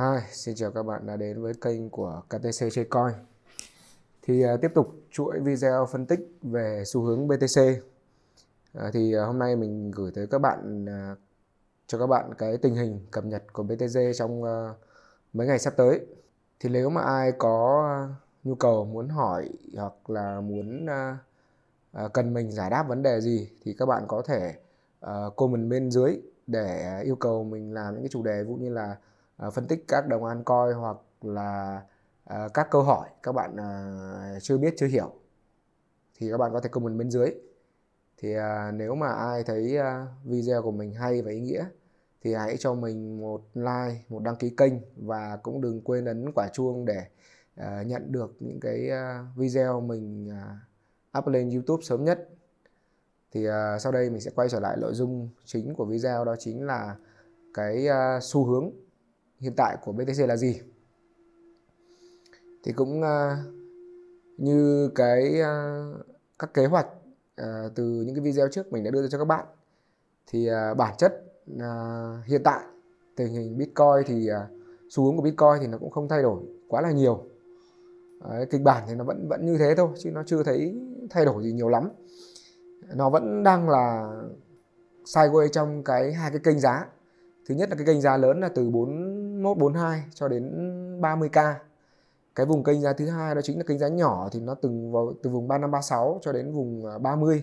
Hi, xin chào các bạn đã đến với kênh của KTC chơi coin. Thì uh, tiếp tục chuỗi video phân tích về xu hướng BTC. Uh, à, thì uh, hôm nay mình gửi tới các bạn uh, cho các bạn cái tình hình cập nhật của BTC trong uh, mấy ngày sắp tới. Thì nếu mà ai có nhu cầu muốn hỏi hoặc là muốn uh, uh, cần mình giải đáp vấn đề gì thì các bạn có thể uh, comment bên dưới để yêu cầu mình làm những cái chủ đề ví dụ như là À, phân tích các đồng an coi hoặc là à, các câu hỏi các bạn à, chưa biết chưa hiểu thì các bạn có thể comment bên dưới thì nếu mà ai thấy video của mình hay và ý nghĩa thì hãy cho mình một like một đăng ký kênh và cũng đừng quên ấn quả chuông để nhận được những cái video mình uh, up lên youtube sớm nhất thì sau đây mình sẽ quay trở lại nội dung chính của video đó chính là cái xu hướng hiện tại của BTC là gì thì cũng à, như cái à, các kế hoạch à, từ những cái video trước mình đã đưa ra cho các bạn thì bản chất hiện tại tình hình Bitcoin thì xu hướng của Bitcoin thì nó cũng không thay đổi quá là nhiều Đấy, kịch bản thì nó vẫn vẫn như thế thôi chứ nó chưa thấy thay đổi gì nhiều lắm nó vẫn đang là sideways trong cái hai cái kênh giá thứ nhất là cái kênh giá lớn là từ 41 42 cho đến 30k cái vùng kênh giá thứ hai đó chính là kênh giá nhỏ thì nó từng vào từ vùng 3536 cho đến vùng 30 à,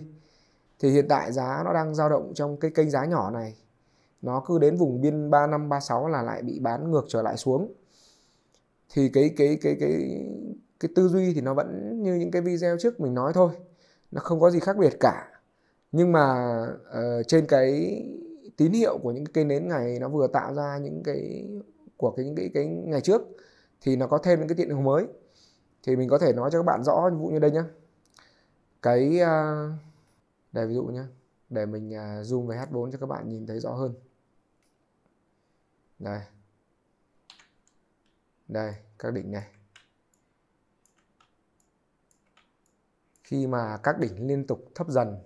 thì hiện tại giá nó đang dao động trong cái kênh giá nhỏ này nó cứ đến vùng biên 3536 là lại bị bán ngược trở lại xuống thì cái cái cái cái cái tư duy thì nó vẫn như những cái video trước mình nói thôi nó không có gì khác biệt cả nhưng mà uh, trên cái tín hiệu của những cây nến ngày nó vừa tạo ra những cái của cái những cái, cái ngày trước thì nó có thêm những cái tiện năng mới thì mình có thể nói cho các bạn rõ ví dụ như đây nhá cái à, để ví dụ nhá để mình à, zoom về H4 cho các bạn nhìn thấy rõ hơn đây đây các đỉnh này khi mà các đỉnh liên tục thấp dần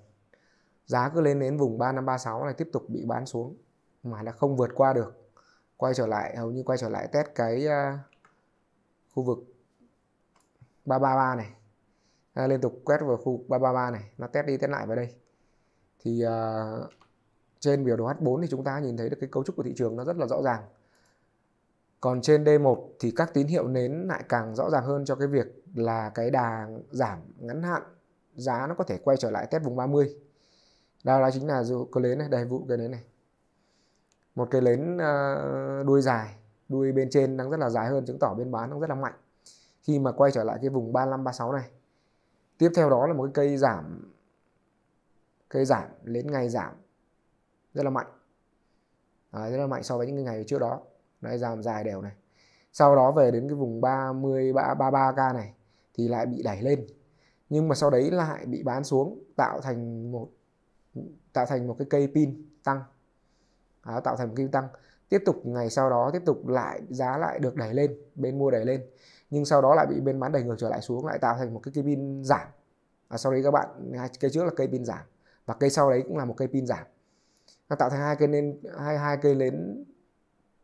giá cứ lên đến vùng 3536 này tiếp tục bị bán xuống mà đã không vượt qua được quay trở lại hầu như quay trở lại test cái uh, khu vực 333 này à, liên tục quét vào khu 333 này nó test đi test lại vào đây thì uh, trên biểu đồ H4 thì chúng ta nhìn thấy được cái cấu trúc của thị trường nó rất là rõ ràng còn trên D1 thì các tín hiệu nến lại càng rõ ràng hơn cho cái việc là cái đà giảm ngắn hạn giá nó có thể quay trở lại test vùng 30 đó đó chính là dụ cái lến này đây vụ cái lến này một cái lến ờ, đuôi dài đuôi bên trên đang rất là dài hơn chứng tỏ bên bán đang rất là mạnh khi mà quay trở lại cái vùng 35 36 này tiếp theo đó là một cái cây giảm cây giảm đến ngày giảm rất là mạnh à, rất là mạnh so với những ngày trước đó Đấy, giảm dài đều này sau đó về đến cái vùng 30 33 k này thì lại bị đẩy lên nhưng mà sau đấy lại bị bán xuống tạo thành một tạo thành một cái cây pin tăng đó, tạo thành một cây tăng tiếp tục ngày sau đó tiếp tục lại giá lại được đẩy lên bên mua đẩy lên nhưng sau đó lại bị bên bán đẩy ngược trở lại xuống lại tạo thành một cái cây pin giảm và sau đấy các bạn cây trước là cây pin giảm và cây sau đấy cũng là một cây pin giảm nó tạo thành hai cây lên hai hai cây lên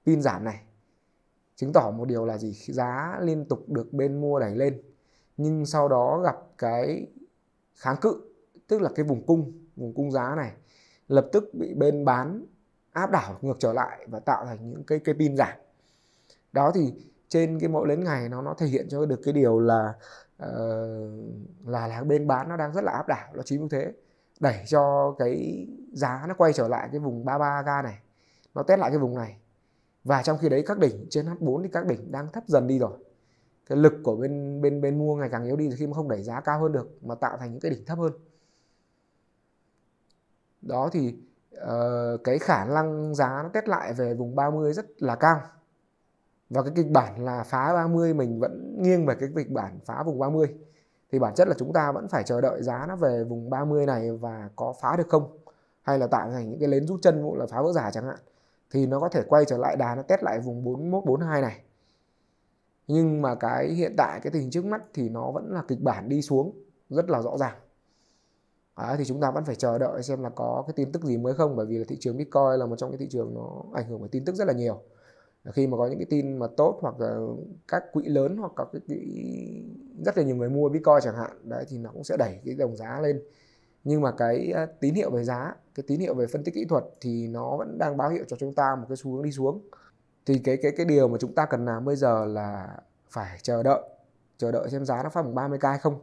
pin giảm này chứng tỏ một điều là gì giá liên tục được bên mua đẩy lên nhưng sau đó gặp cái kháng cự tức là cái vùng cung vùng cung giá này lập tức bị bên bán áp đảo ngược trở lại và tạo thành những cái cây pin giảm đó thì trên cái mẫu lớn ngày nó nó thể hiện cho được cái điều là uh, là là bên bán nó đang rất là áp đảo nó chính vì thế đẩy cho cái giá nó quay trở lại cái vùng 33 ga này nó test lại cái vùng này và trong khi đấy các đỉnh trên H4 thì các đỉnh đang thấp dần đi rồi cái lực của bên bên bên mua ngày càng yếu đi khi mà không đẩy giá cao hơn được mà tạo thành những cái đỉnh thấp hơn đó thì uh, cái khả năng giá nó test lại về vùng 30 rất là cao và cái kịch bản là phá 30 mình vẫn nghiêng về cái kịch bản phá vùng 30 thì bản chất là chúng ta vẫn phải chờ đợi giá nó về vùng 30 này và có phá được không hay là tạo thành những cái lến rút chân vụ là phá vỡ giả chẳng hạn thì nó có thể quay trở lại đà nó test lại vùng 41 42 này nhưng mà cái hiện tại cái tình trước mắt thì nó vẫn là kịch bản đi xuống rất là rõ ràng À, thì chúng ta vẫn phải chờ đợi xem là có cái tin tức gì mới không bởi vì là thị trường Bitcoin là một trong những thị trường nó ảnh hưởng bởi tin tức rất là nhiều khi mà có những cái tin mà tốt hoặc là các quỹ lớn hoặc các cái quỹ rất là nhiều người mua bitcoin chẳng hạn đấy thì nó cũng sẽ đẩy cái đồng giá lên nhưng mà cái à, tín hiệu về giá cái tín hiệu về phân tích kỹ thuật thì nó vẫn đang báo hiệu cho chúng ta một cái xu hướng đi xuống thì cái cái cái điều mà chúng ta cần làm bây giờ là phải chờ đợi chờ đợi xem giá nó phát bằng 30k hay không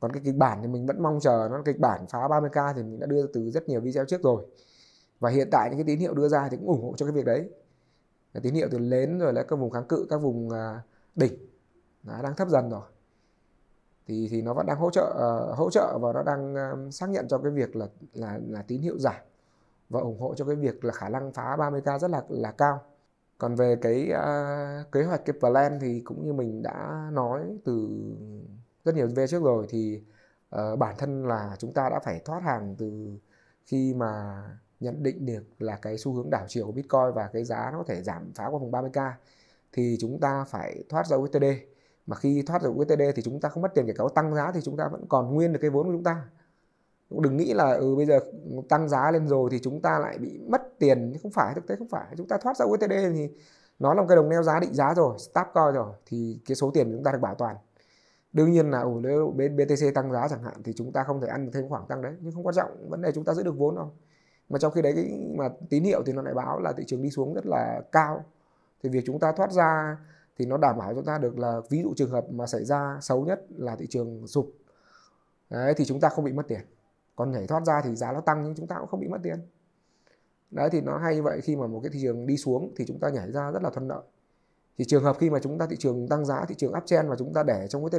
còn cái kịch bản thì mình vẫn mong chờ nó kịch bản phá 30k thì mình đã đưa từ rất nhiều video trước rồi và hiện tại những cái tín hiệu đưa ra thì cũng ủng hộ cho cái việc đấy cái tín hiệu từ lớn rồi là các vùng kháng cự các vùng à, đỉnh nó đang thấp dần rồi thì thì nó vẫn đang hỗ trợ ờ, hỗ trợ và nó đang à, xác nhận cho cái việc là là là tín hiệu giảm và ủng hộ cho cái việc là khả năng phá 30k rất là là cao. Còn về cái uh, kế hoạch cái plan thì cũng như mình đã nói từ rất nhiều về trước rồi thì uh, bản thân là chúng ta đã phải thoát hàng từ khi mà nhận định được là cái xu hướng đảo chiều của Bitcoin và cái giá nó có thể giảm phá qua vùng 30k thì chúng ta phải thoát ra USDT mà khi thoát ra USDT thì chúng ta không mất tiền kể cả tăng giá thì chúng ta vẫn còn nguyên được cái vốn của chúng ta đừng nghĩ là ừ bây giờ tăng giá lên rồi thì chúng ta lại bị mất tiền không phải thực tế không phải chúng ta thoát ra USDT thì nó là một cái đồng neo giá định giá rồi stop coi rồi thì cái số tiền chúng ta được bảo toàn đương nhiên là ủ nếu BTC tăng giá chẳng hạn thì chúng ta không thể ăn thêm khoảng tăng đấy nhưng không quan trọng vấn đề chúng ta giữ được vốn không mà trong khi đấy cái mà tín hiệu thì nó lại báo là thị trường đi xuống rất là cao thì việc chúng ta thoát ra thì nó đảm bảo chúng ta được là ví dụ trường hợp mà xảy ra xấu nhất là thị trường sụp đấy, thì chúng ta không bị mất tiền còn nhảy thoát ra thì giá nó tăng nhưng chúng ta cũng không bị mất tiền đấy thì nó hay như vậy khi mà một cái thị trường đi xuống thì chúng ta nhảy ra rất là thuận lợi thì trường hợp khi mà chúng ta thị trường tăng giá thị trường uptrend và chúng ta để trong USD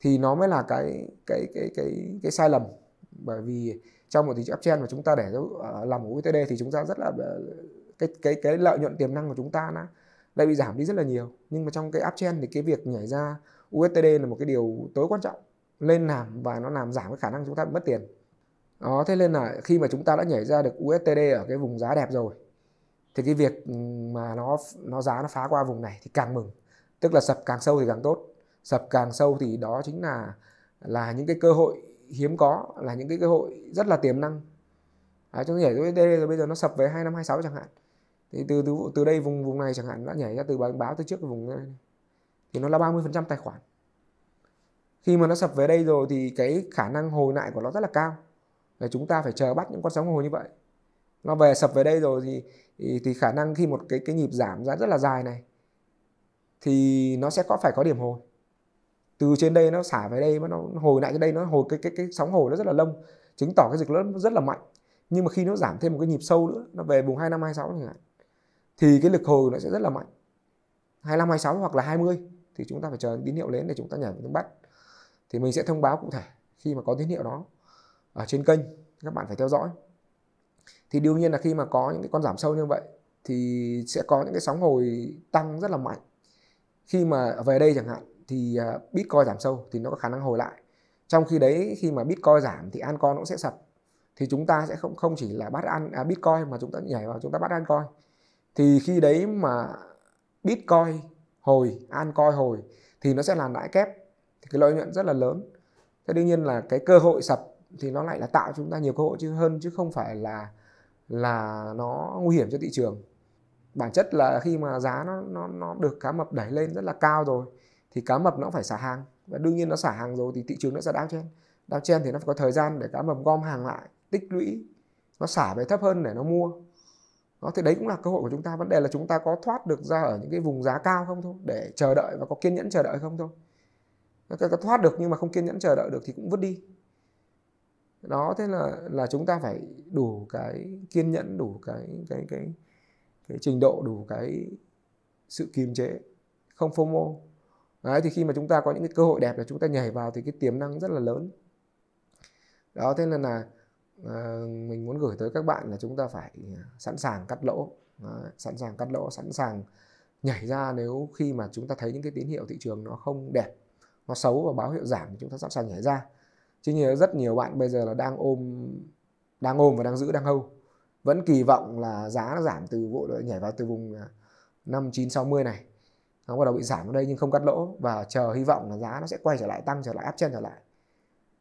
thì nó mới là cái cái cái cái cái sai lầm bởi vì trong một thị trường uptrend mà chúng ta để làm một USD thì chúng ta rất là ờ, cái cái cái lợi nhuận tiềm năng của chúng ta nó lại bị giảm đi rất là nhiều nhưng mà trong cái uptrend thì cái việc nhảy ra USD là một cái điều tối quan trọng lên làm và nó làm giảm cái khả năng chúng ta bị mất tiền đó thế nên là khi mà chúng ta đã nhảy ra được USD ở cái vùng giá đẹp rồi thì cái việc ừ, mà nó nó giá nó phá qua vùng này thì càng mừng tức là sập càng sâu thì càng tốt sập càng sâu thì đó chính là là những cái cơ hội hiếm có là những cái cơ hội rất là tiềm năng à, chúng nhảy tới đây rồi bây giờ nó sập về hai năm hai sáu chẳng hạn thì từ từ từ đây vùng vùng này chẳng hạn nó nhảy ra từ báo báo tới trước cái vùng này thì nó là 30% tài khoản khi mà nó sập về đây rồi thì cái khả năng hồi lại của nó rất là cao là chúng ta phải chờ bắt những con sóng hồi như vậy nó về sập về đây rồi thì, thì thì khả năng khi một cái cái nhịp giảm giá rất là dài này thì nó sẽ có phải có điểm hồi từ trên đây nó xả về đây mà nó hồi lại cái đây nó hồi cái cái cái sóng hồi nó rất là lông chứng tỏ cái dịch lớn rất là mạnh nhưng mà khi nó giảm thêm một cái nhịp sâu nữa nó về vùng 2526 26 chẳng hạn thì cái lực hồi nó sẽ rất là mạnh 2526 hoặc là 20 thì chúng ta phải chờ tín hiệu lớn để chúng ta nhảy vào bắt thì mình sẽ thông báo cụ thể khi mà có tín hiệu đó ở trên kênh các bạn phải theo dõi thì đương nhiên là khi mà có những cái con giảm sâu như vậy thì sẽ có những cái sóng hồi tăng rất là mạnh khi mà về đây chẳng hạn thì à, bitcoin giảm sâu thì nó có khả năng hồi lại trong khi đấy khi mà bitcoin giảm thì altcoin cũng sẽ sập thì chúng ta sẽ không không chỉ là bắt ăn à, bitcoin mà chúng ta nhảy vào chúng ta bắt coin thì khi đấy mà bitcoin hồi altcoin hồi thì nó sẽ là lãi kép thì cái lợi nhuận rất là lớn thế đương nhiên là cái cơ hội sập thì nó lại là tạo chúng ta nhiều cơ hội chứ hơn chứ không phải là là nó nguy hiểm cho thị trường bản chất là khi mà giá nó nó nó được cá mập đẩy lên rất là cao rồi thì cá mập nó phải xả hàng và đương nhiên nó xả hàng rồi thì thị trường nó sẽ đáo chen đáo chen thì nó phải có thời gian để cá mập gom hàng lại tích lũy nó xả về thấp hơn để nó mua đó thì đấy cũng là cơ hội của chúng ta vấn đề là chúng ta có thoát được ra ở những cái vùng giá cao không thôi để chờ đợi và có kiên nhẫn chờ đợi không thôi có thoát được nhưng mà không kiên nhẫn chờ đợi được thì cũng vứt đi đó thế là là chúng ta phải đủ cái kiên nhẫn đủ cái cái cái cái trình độ đủ cái sự kiềm chế không fomo đấy thì khi mà chúng ta có những cái cơ hội đẹp là chúng ta nhảy vào thì cái tiềm năng rất là lớn đó thế nên là à, mình muốn gửi tới các bạn là chúng ta phải à, sẵn sàng cắt lỗ à, sẵn sàng cắt lỗ sẵn sàng nhảy ra nếu khi mà chúng ta thấy những cái tín hiệu thị trường nó không đẹp nó xấu và báo hiệu giảm thì chúng ta sẵn sàng nhảy ra chứ nhiều rất nhiều bạn bây giờ là đang ôm đang ôm và đang giữ đang hâu vẫn kỳ vọng là giá nó giảm từ vụ nhảy vào từ vùng à, năm chín sáu mươi này nó bắt đầu bị giảm ở đây nhưng không cắt lỗ và chờ hy vọng là giá nó sẽ quay trở lại tăng trở lại áp trên trở lại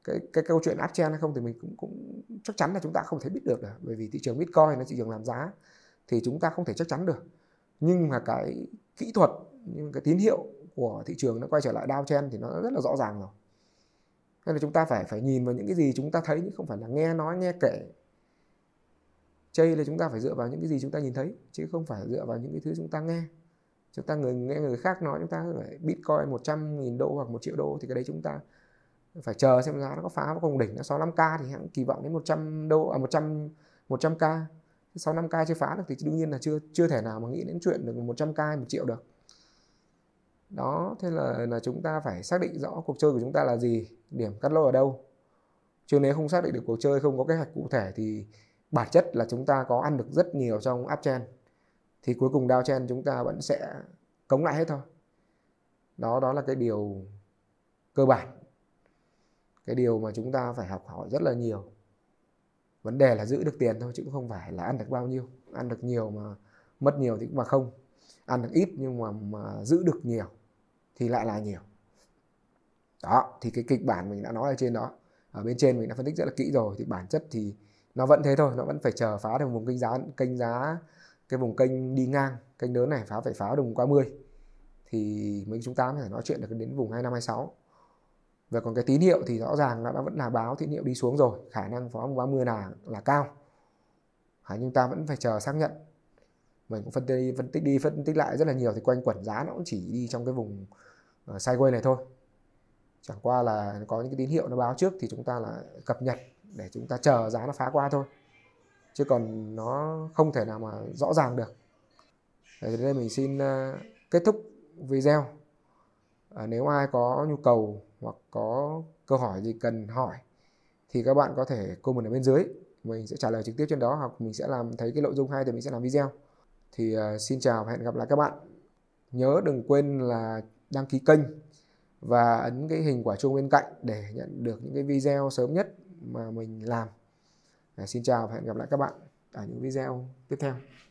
cái cái câu chuyện áp trên hay không thì mình cũng cũng chắc chắn là chúng ta không thể biết được bởi vì thị trường bitcoin nó thị trường làm giá thì chúng ta không thể chắc chắn được nhưng mà cái kỹ thuật những cái tín hiệu của thị trường nó quay trở lại downtrend thì nó rất là rõ ràng rồi nên là chúng ta phải phải nhìn vào những cái gì chúng ta thấy chứ không phải là nghe nói nghe kể chây là chúng ta phải dựa vào những cái gì chúng ta nhìn thấy chứ không phải dựa vào những cái thứ chúng ta nghe chúng ta người nghe người khác nói chúng ta phải bitcoin 100 nghìn đô hoặc một triệu đô thì cái đấy chúng ta phải chờ xem giá nó có phá vào cùng đỉnh nó 65k thì hãng kỳ vọng đến 100 đô à 100 100k 65k chưa phá được thì đương nhiên là chưa chưa thể nào mà nghĩ đến chuyện được 100k một triệu được đó thế là là chúng ta phải xác định rõ cuộc chơi của chúng ta là gì điểm cắt lỗ ở đâu chứ nếu không xác định được cuộc chơi không có kế hoạch cụ thể thì bản chất là chúng ta có ăn được rất nhiều trong uptrend thì cuối cùng downtrend chúng ta vẫn sẽ cống lại hết thôi đó đó là cái điều cơ bản cái điều mà chúng ta phải học hỏi rất là nhiều vấn đề là giữ được tiền thôi chứ cũng không phải là ăn được bao nhiêu ăn được nhiều mà mất nhiều thì cũng mà không ăn được ít nhưng mà, mà giữ được nhiều thì lại là nhiều đó thì cái kịch bản mình đã nói ở trên đó ở bên trên mình đã phân tích rất là kỹ rồi thì bản chất thì nó vẫn thế thôi nó vẫn phải chờ phá được vùng kênh giá kênh giá cái vùng kênh đi ngang kênh lớn này phá phải phá đồng qua 10 thì mình chúng ta mới phải nói chuyện được đến vùng 2526 và còn cái tín hiệu thì rõ ràng nó đã vẫn là báo tín hiệu đi xuống rồi khả năng phá vùng 30 là là cao nhưng ta vẫn phải chờ xác nhận mình cũng phân tích phân tích đi phân tích lại rất là nhiều thì quanh quẩn giá nó cũng chỉ đi trong cái vùng ờ, sideways này thôi chẳng qua là có những cái tín hiệu nó báo trước thì chúng ta là cập nhật để chúng ta chờ giá nó phá qua thôi chứ còn nó không thể nào mà rõ ràng được Đấy, đây mình xin ờ, kết thúc video à, nếu ai có nhu cầu hoặc có câu hỏi gì cần hỏi thì các bạn có thể comment ở bên dưới mình sẽ trả lời trực tiếp trên đó hoặc mình sẽ làm thấy cái nội dung hay thì mình sẽ làm video thì à, xin chào và hẹn gặp lại các bạn nhớ đừng quên là đăng ký kênh và ấn cái hình quả chuông bên cạnh để nhận được những cái video sớm nhất mà mình làm à, xin chào và hẹn gặp lại các bạn ở những video tiếp theo